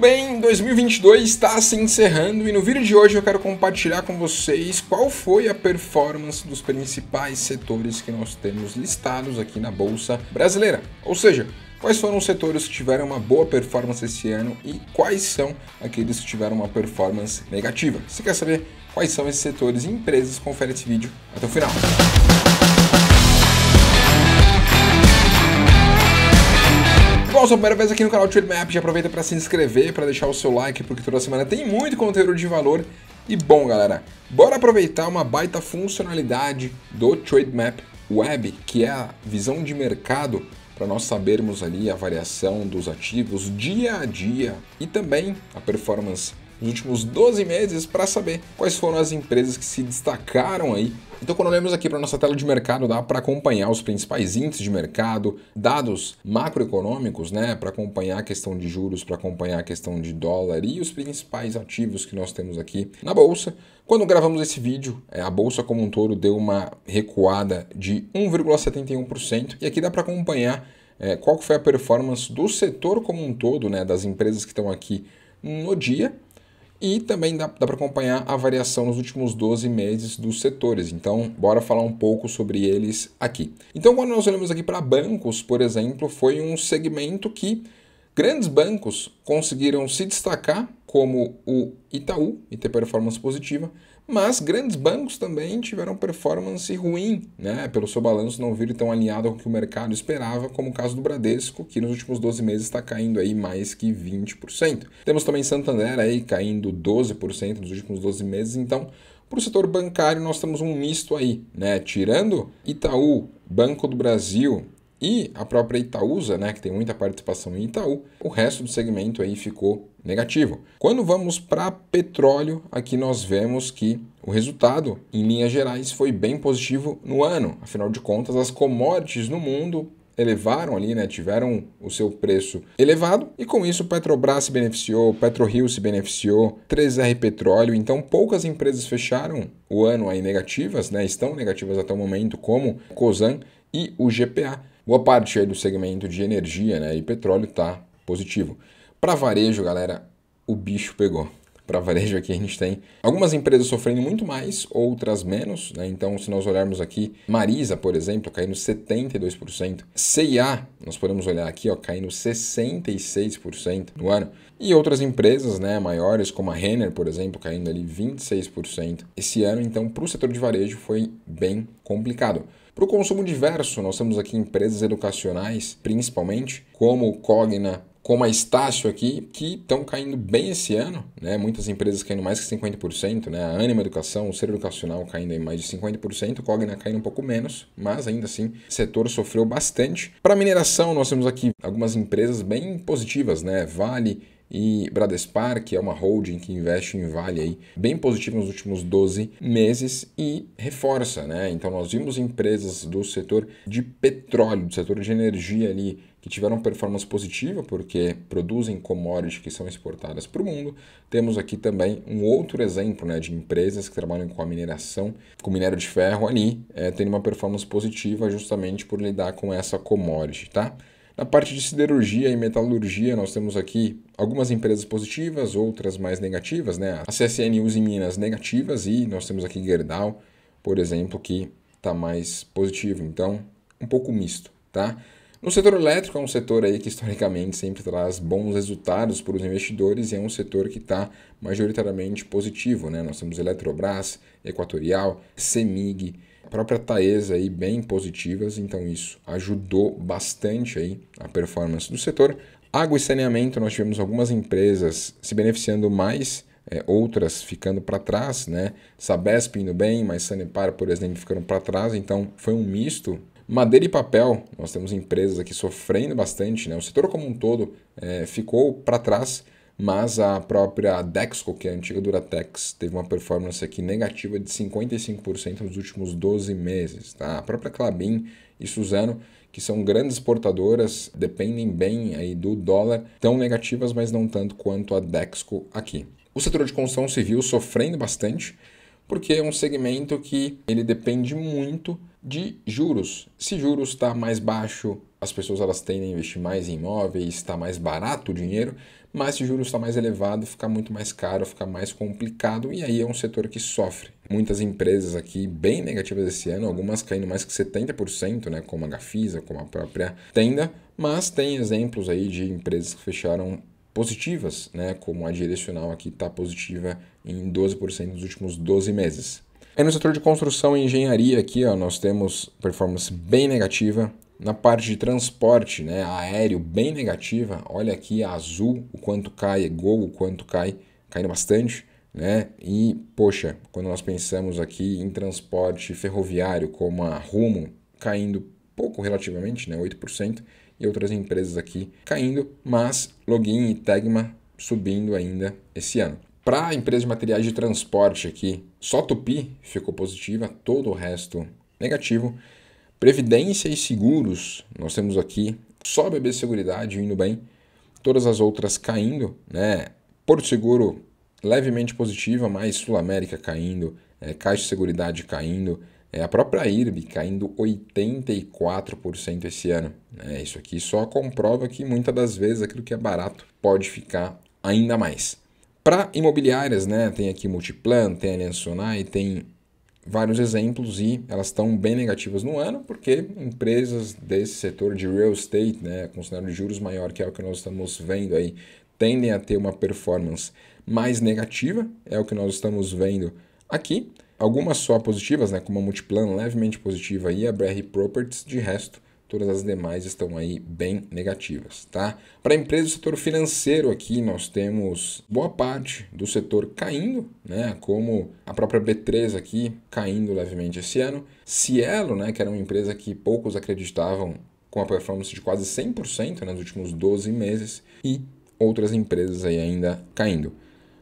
Tudo bem, 2022 está se encerrando e no vídeo de hoje eu quero compartilhar com vocês qual foi a performance dos principais setores que nós temos listados aqui na Bolsa Brasileira. Ou seja, Quais foram os setores que tiveram uma boa performance esse ano e quais são aqueles que tiveram uma performance negativa? Se quer saber quais são esses setores e empresas, confere esse vídeo até o final. pessoal, sua primeira vez aqui no canal Trade Map, já aproveita para se inscrever, para deixar o seu like, porque toda semana tem muito conteúdo de valor. E bom, galera, bora aproveitar uma baita funcionalidade do Trade Map Web, que é a visão de mercado, para nós sabermos ali a variação dos ativos dia a dia e também a performance nos últimos 12 meses para saber quais foram as empresas que se destacaram aí então, quando olhamos aqui para nossa tela de mercado, dá para acompanhar os principais índices de mercado, dados macroeconômicos, né, para acompanhar a questão de juros, para acompanhar a questão de dólar e os principais ativos que nós temos aqui na bolsa. Quando gravamos esse vídeo, é, a bolsa como um todo deu uma recuada de 1,71% e aqui dá para acompanhar é, qual foi a performance do setor como um todo, né, das empresas que estão aqui no dia e também dá, dá para acompanhar a variação nos últimos 12 meses dos setores. Então, bora falar um pouco sobre eles aqui. Então, quando nós olhamos aqui para bancos, por exemplo, foi um segmento que Grandes bancos conseguiram se destacar, como o Itaú, e ter performance positiva, mas grandes bancos também tiveram performance ruim, né? pelo seu balanço não vir tão alinhado com o que o mercado esperava, como o caso do Bradesco, que nos últimos 12 meses está caindo aí mais que 20%. Temos também Santander aí caindo 12% nos últimos 12 meses, então para o setor bancário nós temos um misto aí, né? tirando Itaú, Banco do Brasil, e a própria Itaúsa, né, que tem muita participação em Itaú, o resto do segmento aí ficou negativo. Quando vamos para petróleo, aqui nós vemos que o resultado, em linhas gerais, foi bem positivo no ano. Afinal de contas, as commodities no mundo elevaram ali, né, tiveram o seu preço elevado e com isso Petrobras se beneficiou, PetroRio se beneficiou, 3R Petróleo, então poucas empresas fecharam o ano aí negativas, né, estão negativas até o momento como Cosan e o GPA. Boa parte aí do segmento de energia né, e petróleo está positivo. Para varejo, galera, o bicho pegou. Para varejo aqui a gente tem algumas empresas sofrendo muito mais, outras menos. Né? Então, se nós olharmos aqui, Marisa, por exemplo, caindo 72%. CIA, nós podemos olhar aqui, ó, caindo 66% no ano. E outras empresas né, maiores, como a Renner, por exemplo, caindo ali 26% esse ano. Então, para o setor de varejo foi bem complicado. Para o consumo diverso, nós temos aqui empresas educacionais, principalmente, como Cogna, como a Estácio aqui, que estão caindo bem esse ano, né? Muitas empresas caindo mais que 50%, né? A Anima Educação, o Ser Educacional caindo em mais de 50%, Cogna caindo um pouco menos, mas ainda assim, o setor sofreu bastante. Para mineração, nós temos aqui algumas empresas bem positivas, né? Vale, e Bradespar, que é uma holding que investe em Vale aí, bem positivo nos últimos 12 meses e reforça, né? Então nós vimos empresas do setor de petróleo, do setor de energia ali que tiveram performance positiva porque produzem commodities que são exportadas para o mundo. Temos aqui também um outro exemplo né, de empresas que trabalham com a mineração, com minério de ferro ali, é, tendo uma performance positiva justamente por lidar com essa commodity, tá? Na parte de siderurgia e metalurgia, nós temos aqui algumas empresas positivas, outras mais negativas, né? A CSN usa em Minas negativas e nós temos aqui Gerdau, por exemplo, que está mais positivo. Então, um pouco misto, tá? No setor elétrico é um setor aí que historicamente sempre traz bons resultados para os investidores e é um setor que está majoritariamente positivo, né? Nós temos Eletrobras, Equatorial, Semig, própria Taesa aí bem positivas, então isso ajudou bastante aí a performance do setor. Água e saneamento, nós tivemos algumas empresas se beneficiando mais, é, outras ficando para trás, né? Sabesp indo bem, mas Sanepar, por exemplo, ficaram para trás, então foi um misto. Madeira e papel, nós temos empresas aqui sofrendo bastante, né? O setor como um todo é, ficou para trás, mas a própria Dexco, que é a antiga Duratex, teve uma performance aqui negativa de 55% nos últimos 12 meses. Tá? A própria Clabin e Suzano, que são grandes exportadoras, dependem bem aí do dólar, tão negativas, mas não tanto quanto a Dexco aqui. O setor de construção civil sofrendo bastante, porque é um segmento que ele depende muito de juros. Se juros está mais baixo, as pessoas elas tendem a investir mais em imóveis, está mais barato o dinheiro, mas se juros está mais elevado, fica muito mais caro, fica mais complicado e aí é um setor que sofre. Muitas empresas aqui bem negativas esse ano, algumas caindo mais que 70%, né, como a Gafisa, como a própria Tenda, mas tem exemplos aí de empresas que fecharam positivas, né, como a direcional aqui está positiva em 12% nos últimos 12 meses. Aí no setor de construção e engenharia aqui, ó, nós temos performance bem negativa. Na parte de transporte, né, aéreo, bem negativa. Olha aqui a Azul, o quanto cai, é Gol, o quanto cai, caindo bastante. Né? E, poxa, quando nós pensamos aqui em transporte ferroviário, como a Rumo, caindo pouco relativamente, né, 8%, e outras empresas aqui caindo, mas Login e Tegma subindo ainda esse ano. Para a empresa de materiais de transporte aqui, só Tupi ficou positiva, todo o resto negativo. Previdência e seguros, nós temos aqui só BB Seguridade indo bem, todas as outras caindo, né? Porto Seguro levemente positiva, mas Sul América caindo, é, Caixa de Seguridade caindo, é a própria IRB caindo 84% esse ano. É, isso aqui só comprova que muitas das vezes aquilo que é barato pode ficar ainda mais. Para imobiliárias, né, tem aqui Multiplan, tem Aliança Sonai, tem vários exemplos e elas estão bem negativas no ano porque empresas desse setor de real estate, né, com cenário de juros maior que é o que nós estamos vendo aí, tendem a ter uma performance mais negativa, é o que nós estamos vendo aqui algumas só positivas, né, como a Multiplan levemente positiva e a BR Properties, de resto, todas as demais estão aí bem negativas, tá? Para a empresa do setor financeiro aqui, nós temos boa parte do setor caindo, né? Como a própria B3 aqui caindo levemente esse ano. Cielo, né, que era uma empresa que poucos acreditavam com a performance de quase 100% né, nos últimos 12 meses e outras empresas aí ainda caindo.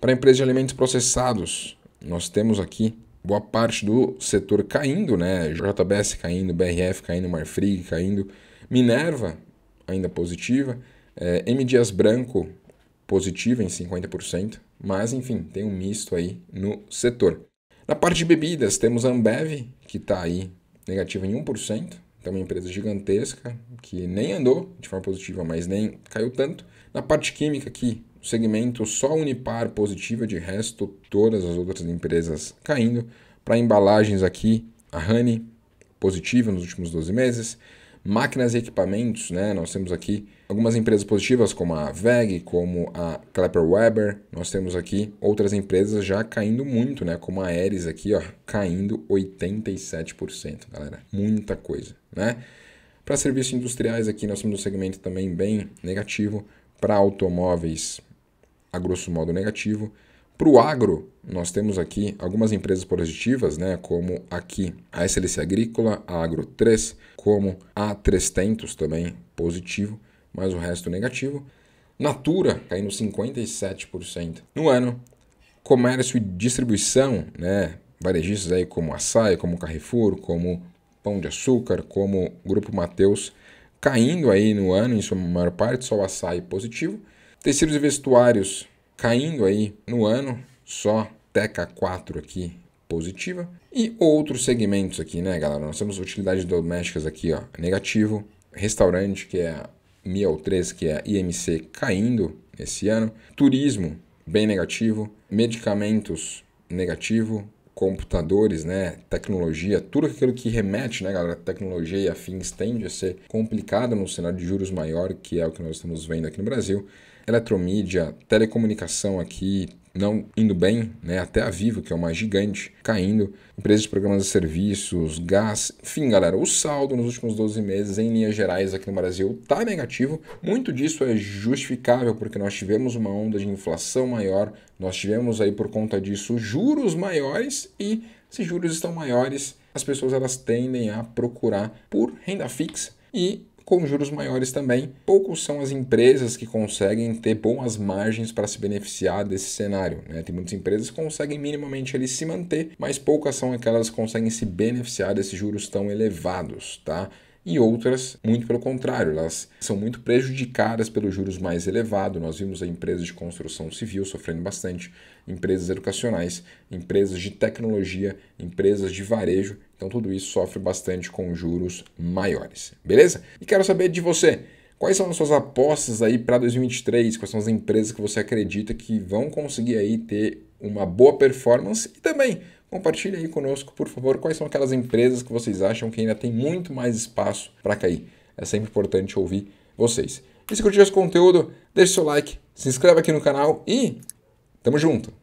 Para a empresa de alimentos processados, nós temos aqui boa parte do setor caindo, né? JBS caindo, BRF caindo, Marfrig caindo, Minerva ainda positiva, é, M Dias Branco positiva em 50%, mas enfim, tem um misto aí no setor. Na parte de bebidas, temos a Ambev, que está aí negativa em 1%, então é uma empresa gigantesca que nem andou de forma positiva, mas nem caiu tanto. Na parte química, aqui segmento só Unipar positiva, de resto todas as outras empresas caindo. Para embalagens aqui, a Honey positiva nos últimos 12 meses. Máquinas e equipamentos, né? Nós temos aqui algumas empresas positivas como a VEG, como a Klepper Weber. Nós temos aqui outras empresas já caindo muito, né? Como a Ares aqui, ó, caindo 87%, galera. Muita coisa, né? Para serviços industriais aqui nós temos um segmento também bem negativo, para automóveis a grosso modo negativo. Para o agro, nós temos aqui algumas empresas positivas, né, como aqui a SLC Agrícola, a Agro 3, como a 300 também positivo, mas o resto negativo. Natura caindo 57% no ano. Comércio e distribuição, né, varejistas aí como Açaí, como Carrefour, como Pão de Açúcar, como Grupo Mateus, caindo aí no ano em sua maior parte, só o Açaí positivo. Tecidos e vestuários caindo aí no ano, só Teca 4 aqui positiva. E outros segmentos aqui, né, galera? Nós temos utilidades domésticas aqui, ó, negativo. Restaurante, que é a Miel 3, que é a IMC, caindo esse ano. Turismo, bem negativo. Medicamentos, negativo. Computadores, né? Tecnologia, tudo aquilo que remete, né, galera? Tecnologia e afins tende a ser complicado no cenário de juros maior, que é o que nós estamos vendo aqui no Brasil eletromídia, telecomunicação aqui não indo bem, né? até a Vivo, que é uma gigante, caindo, empresas de programas de serviços, gás, enfim, galera, o saldo nos últimos 12 meses, em linhas gerais, aqui no Brasil, está negativo. Muito disso é justificável porque nós tivemos uma onda de inflação maior, nós tivemos aí por conta disso juros maiores e se juros estão maiores, as pessoas elas tendem a procurar por renda fixa e com juros maiores também. Poucos são as empresas que conseguem ter boas margens para se beneficiar desse cenário. Né? Tem muitas empresas que conseguem minimamente ali se manter, mas poucas são aquelas que conseguem se beneficiar desses juros tão elevados, tá? e outras, muito pelo contrário, elas são muito prejudicadas pelos juros mais elevados. Nós vimos a empresa de construção civil sofrendo bastante, empresas educacionais, empresas de tecnologia, empresas de varejo. Então tudo isso sofre bastante com juros maiores, beleza? E quero saber de você. Quais são as suas apostas aí para 2023? Quais são as empresas que você acredita que vão conseguir aí ter uma boa performance e também compartilhe aí conosco, por favor, quais são aquelas empresas que vocês acham que ainda tem muito mais espaço para cair. É sempre importante ouvir vocês. E se curtiu esse conteúdo, deixe seu like, se inscreva aqui no canal e tamo junto!